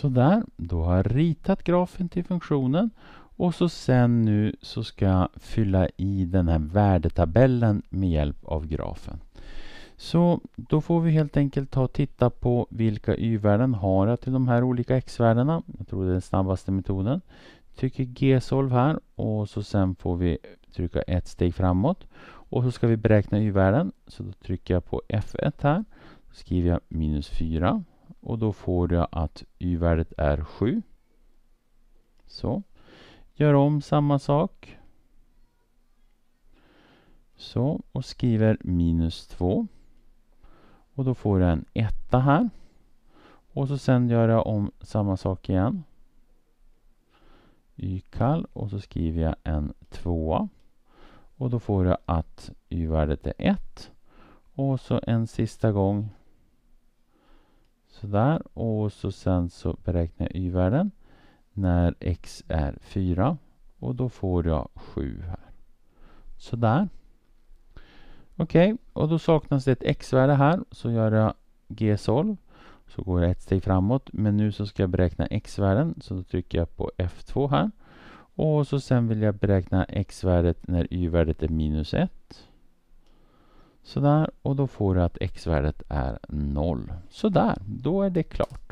Sådär, då har jag ritat grafen till funktionen och så sen nu så ska jag fylla i den här värdetabellen med hjälp av grafen. Så då får vi helt enkelt ta och titta på vilka y-värden har jag till de här olika x-värdena. Jag tror det är den snabbaste metoden. Trycker g solve här och så sen får vi trycka ett steg framåt. Och så ska vi beräkna y-värden. Så då trycker jag på F1 här. Då skriver jag minus 4 och då får jag att y-värdet är 7. Så. Gör om samma sak. Så, och skriver minus 2. Och då får jag en etta här. Och så sen gör jag om samma sak igen. Y-kall och så skriver jag en 2. Och då får jag att y-värdet är 1. Och så en sista gång Sådär. Och så sen så beräknar jag y-värden när x är 4. Och då får jag 7 här. Sådär. Okej, okay. och då saknas det ett x-värde här. Så gör jag g-solv. Så går jag ett steg framåt. Men nu så ska jag beräkna x-värden. Så då trycker jag på F2 här. Och så sen vill jag beräkna x-värdet när y-värdet är minus 1. Sådär, och då får du att x-värdet är 0. Sådär, då är det klart.